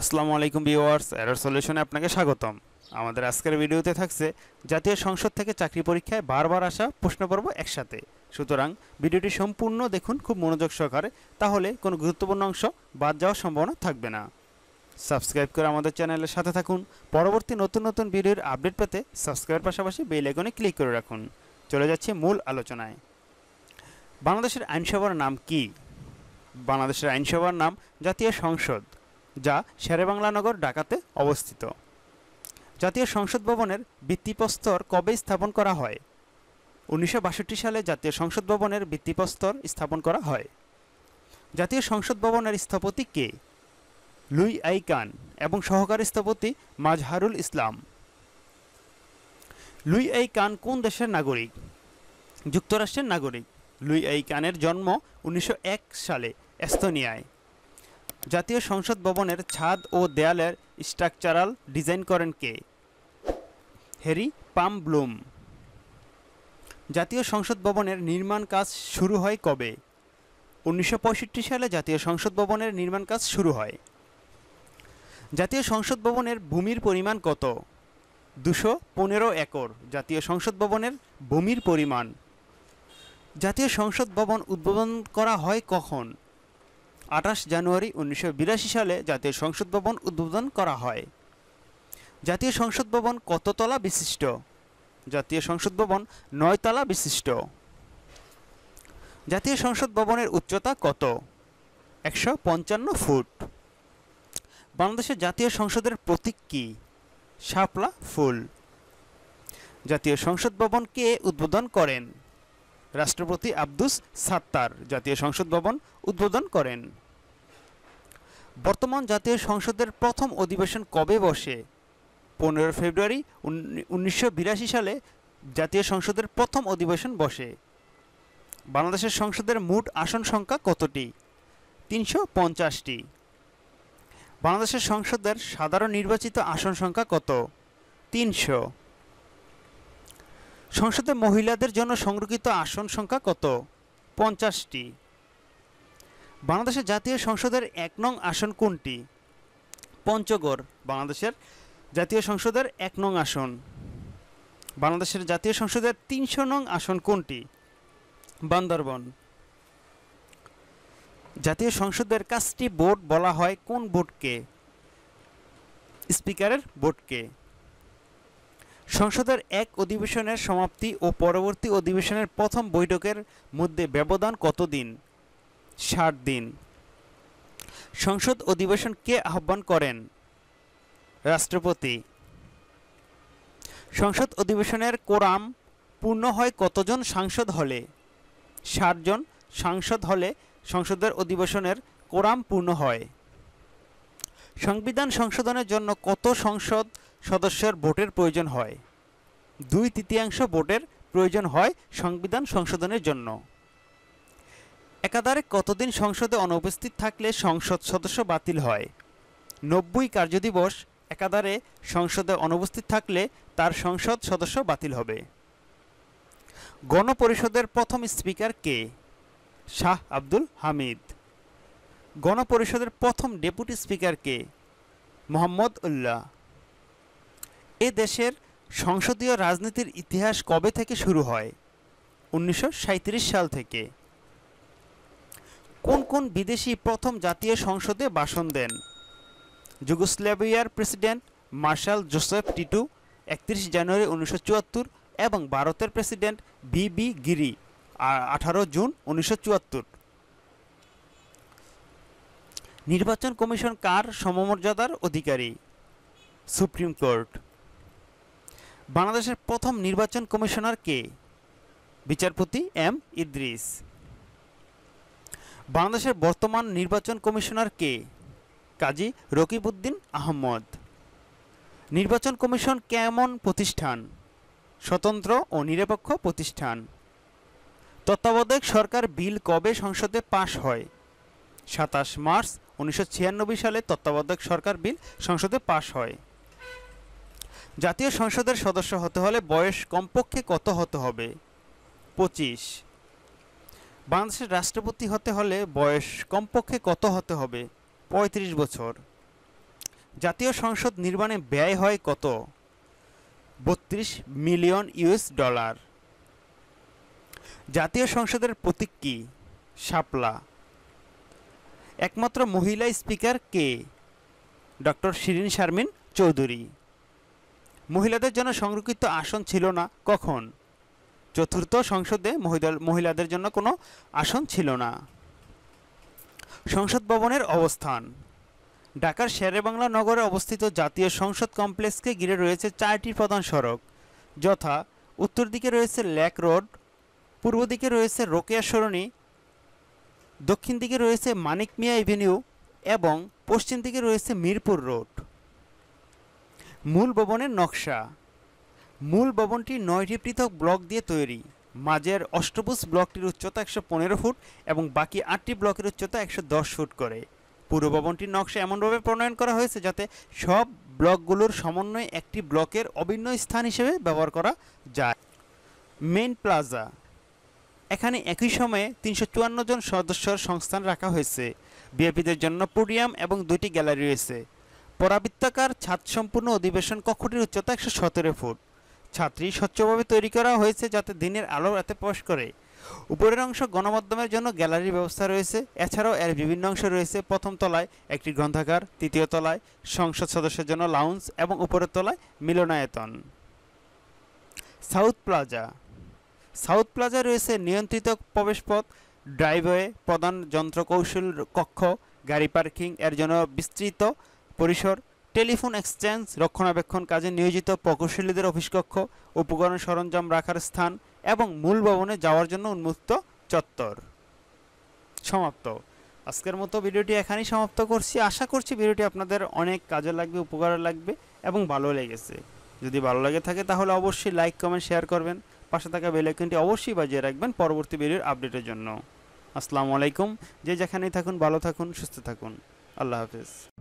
আসসালামু আলাইকুম viewers error সলিউশনে আপনাকে স্বাগতম আমাদের আজকের ভিডিওতে থাকছে জাতীয় সংসদ থেকে চাকরি পরীক্ষায় বারবার আসা প্রশ্নপর্ব একসাথে সুতরাং ভিডিওটি সম্পূর্ণ দেখুন খুব মনোযোগ সহকারে তাহলে কোনো গুরুত্বপূর্ণ অংশ বাদ যাওয়ার সম্ভাবনা থাকবে না সাবস্ক্রাইব করে আমাদের চ্যানেলের সাথে থাকুন পরবর্তী নতুন নতুন ভিডিওর আপডেট পেতে সাবস্ক্রাইবের পাশাপাশি বেল আইকনে ক্লিক করে রাখুন চলে যাচ্ছে মূল আলোচনায় বাংলাদেশের আইনসভার নাম কি বাংলাদেশের আইনসভার নাম জাতীয় সংসদ যা শেরেবাংলা নগর ঢাকাতে অবস্থিত জাতীয় সংসদ ভবনের ভিত্তিপ্রস্তর কবে স্থাপন করা হয় উনিশশো সালে জাতীয় সংসদ ভবনের ভিত্তিপ্রস্তর স্থাপন করা হয় জাতীয় সংসদ ভবনের স্থপতি কে লুই আইকান এবং সহকারী স্থপতি মাজহারুল ইসলাম লুই আই কান কোন দেশের নাগরিক যুক্তরাষ্ট্রের নাগরিক লুই আই কানের জন্ম উনিশশো সালে এস্তোনিয়ায় জাতীয় সংসদ ভবনের ছাদ ও দেয়ালের স্ট্রাকচারাল ডিজাইন করেন কে হ্যারি পাম ব্লুম জাতীয় সংসদ ভবনের নির্মাণ কাজ শুরু হয় কবে উনিশশো সালে জাতীয় সংসদ ভবনের নির্মাণ কাজ শুরু হয় জাতীয় সংসদ ভবনের ভূমির পরিমাণ কত দুশো পনেরো একর জাতীয় সংসদ ভবনের ভূমির পরিমাণ জাতীয় সংসদ ভবন উদ্বোধন করা হয় কখন আঠাশ জানুয়ারি উনিশশো সালে জাতীয় সংসদ ভবন উদ্বোধন করা হয় জাতীয় সংসদ ভবন কততলা বিশিষ্ট জাতীয় সংসদ ভবন নয়তলা বিশিষ্ট জাতীয় সংসদ ভবনের উচ্চতা কত একশো পঞ্চান্ন ফুট বাংলাদেশের জাতীয় সংসদের প্রতীক কী শাপলা ফুল জাতীয় সংসদ ভবন কে উদ্বোধন করেন রাষ্ট্রপতি আব্দুস সাত্তার জাতীয় সংসদ ভবন উদ্বোধন করেন বর্তমান জাতীয় সংসদের প্রথম অধিবেশন কবে বসে পনেরো ফেব্রুয়ারি উনিশশো সালে জাতীয় সংসদের প্রথম অধিবেশন বসে বাংলাদেশের সংসদের মোট আসন সংখ্যা কতটি তিনশো পঞ্চাশটি বাংলাদেশের সংসদের সাধারণ নির্বাচিত আসন সংখ্যা কত তিনশো সংসদে মহিলাদের জন্য সংরক্ষিত আসন সংখ্যা কত পঞ্চাশটি বাংলাদেশের জাতীয় সংসদের এক নং আসন কোনটি পঞ্চগড় বাংলাদেশের জাতীয় সংসদের এক নং আসন বাংলাদেশের জাতীয় সংসদের তিনশো নং আসন কোনটি বান্দরবন জাতীয় সংসদের কাজটি বোর্ড বলা হয় কোন বোর্ডকে স্পিকারের বোর্ডকে সংসদের এক অধিবেশনের সমাপ্তি ও পরবর্তী অধিবেশনের প্রথম বৈঠকের মধ্যে ব্যবধান কতদিন ষাট দিন সংসদ অধিবেশন কে আহ্বান করেন রাষ্ট্রপতি সংসদ অধিবেশনের কোরাম পূর্ণ হয় কতজন সাংসদ হলে ষাটজন সাংসদ হলে সংসদের অধিবেশনের কোরাম পূর্ণ হয় সংবিধান সংশোধনের জন্য কত সংসদ সদস্যের ভোটের প্রয়োজন হয় দুই তৃতীয়াংশ ভোটের প্রয়োজন হয় সংবিধান সংশোধনের জন্য একাধারে কতদিন সংসদে অনুপস্থিত থাকলে সংসদ সদস্য বাতিল হয় নব্বই কার্যদিবস একাধারে সংসদে অনুপস্থিত থাকলে তার সংসদ সদস্য বাতিল হবে গণপরিষদের প্রথম স্পিকার কে শাহ আব্দুল হামিদ গণপরিষদের প্রথম ডেপুটি স্পিকারকে মোহাম্মদ উল্লাহ এ দেশের সংসদীয় রাজনীতির ইতিহাস কবে থেকে শুরু হয় উনিশশো সাল থেকে কোন কোন বিদেশি প্রথম জাতীয় সংসদে ভাষণ দেন যুগোস্লাভিয়ার প্রেসিডেন্ট মার্শাল জোসেফ টিটু একত্রিশ জানুয়ারি উনিশশো এবং ভারতের প্রেসিডেন্ট বি বি গিরি আঠারো জুন উনিশশো নির্বাচন কমিশন কার সমমর্যাদার অধিকারী সুপ্রিম কোর্ট বাংলাদেশের প্রথম নির্বাচন কমিশনার কে বিচারপতি এম ইদ্রিস বাংলাদেশের বর্তমান নির্বাচন কমিশনার কে কাজী রকিবউদ্দিন আহমদ নির্বাচন কমিশন কেমন প্রতিষ্ঠান স্বতন্ত্র ও নিরপেক্ষ প্রতিষ্ঠান তত্ত্বাবধায়ক সরকার বিল কবে সংসদে পাশ হয় সাতাশ মার্চ উনিশশো সালে তত্ত্বাবধায়ক সরকার বিল সংসদে পাশ হয় জাতীয় সংসদের সদস্য হতে হলে বয়স কমপক্ষে কত হতে হবে পঁচিশ বাংলাদেশের রাষ্ট্রপতি হতে হলে বয়স কমপক্ষে কত হতে হবে ৩৫ বছর জাতীয় সংসদ নির্মাণে ব্যয় হয় কত বত্রিশ মিলিয়ন ইউএস ডলার জাতীয় সংসদের প্রতীক কী শাপলা একমাত্র মহিলা স্পিকার কে ডক্টর শিরিন শারমিন চৌধুরী মহিলাদের জন্য সংরক্ষিত আসন ছিল না কখন চতুর্থ সংসদে মহিলাদের জন্য কোনো আসন ছিল না সংসদ ভবনের অবস্থান ঢাকার শেরেবাংলা নগরে অবস্থিত জাতীয় সংসদ কমপ্লেক্সকে ঘিরে রয়েছে চারটি প্রধান সড়ক যথা উত্তর দিকে রয়েছে ল্যাক রোড পূর্ব দিকে রয়েছে রোকেয়া সরণি দক্ষিণ দিকে রয়েছে মানিক মিয়া এভিনিউ এবং পশ্চিম দিকে রয়েছে মিরপুর রোড মূল ভবনের নকশা মূল ভবনটি নয়টি পৃথক ব্লক দিয়ে তৈরি মাঝের অষ্টভুজ ব্লকটির উচ্চতা একশো পনেরো ফুট এবং বাকি আটটি ব্লকের উচ্চতা একশো দশ ফুট করে পুরো ভবনটির নকশা এমনভাবে প্রণয়ন করা হয়েছে যাতে সব ব্লকগুলোর সমন্বয়ে একটি ব্লকের অভিন্ন স্থান হিসেবে ব্যবহার করা যায় মেন প্লাজা এখানে একই সময়ে তিনশো জন সদস্যর সংস্থান রাখা হয়েছে বিএপিদের জন্য পোডিয়াম এবং দুটি গ্যালারি রয়েছে পরাবৃত্তাকার সম্পূর্ণ অধিবেশন কক্ষটির উচ্চতা একশো সতেরো ফুট ছাত্রী স্বচ্ছভাবে তৈরি করা হয়েছে যাতে দিনের আলো রাতে প্রবেশ করে উপরের অংশ গণমাধ্যমের জন্য গ্যালারির ব্যবস্থা রয়েছে এছাড়াও এর বিভিন্ন অংশ রয়েছে প্রথম তলায় একটি গ্রন্থাগার তৃতীয় তলায় সংসদ সদস্যের জন্য লাউঞ্জ এবং উপরের তলায় মিলনায়তন সাউথ প্লাজা সাউথ প্লাজা রয়েছে নিয়ন্ত্রিত প্রবেশপথ ড্রাইভওয়ে প্রধান যন্ত্রকৌশল কক্ষ গাড়ি পার্কিং এর জন্য বিস্তৃত পরিসর টেলিফোন এক্সচেঞ্জ রক্ষণাবেক্ষণ কাজে নিয়োজিত প্রকৌশলীদের অফিস কক্ষ উপকরণ সরঞ্জাম রাখার স্থান এবং মূল ভবনে যাওয়ার জন্য উন্মুক্ত চত্বর সমাপ্ত আজকের মতো ভিডিওটি এখানেই সমাপ্ত করছি আশা করছি ভিডিওটি আপনাদের অনেক কাজে লাগবে উপকার লাগবে এবং ভালো লেগেছে যদি ভালো লাগে থাকে তাহলে অবশ্যই লাইক কমেন্ট শেয়ার করবেন পাশে থাকা বেলাইকনটি অবশ্যই বাজিয়ে রাখবেন পরবর্তী ভিডিওর আপডেটের জন্য আসসালামু আলাইকুম যে যেখানেই থাকুন ভালো থাকুন সুস্থ থাকুন আল্লাহ হাফিজ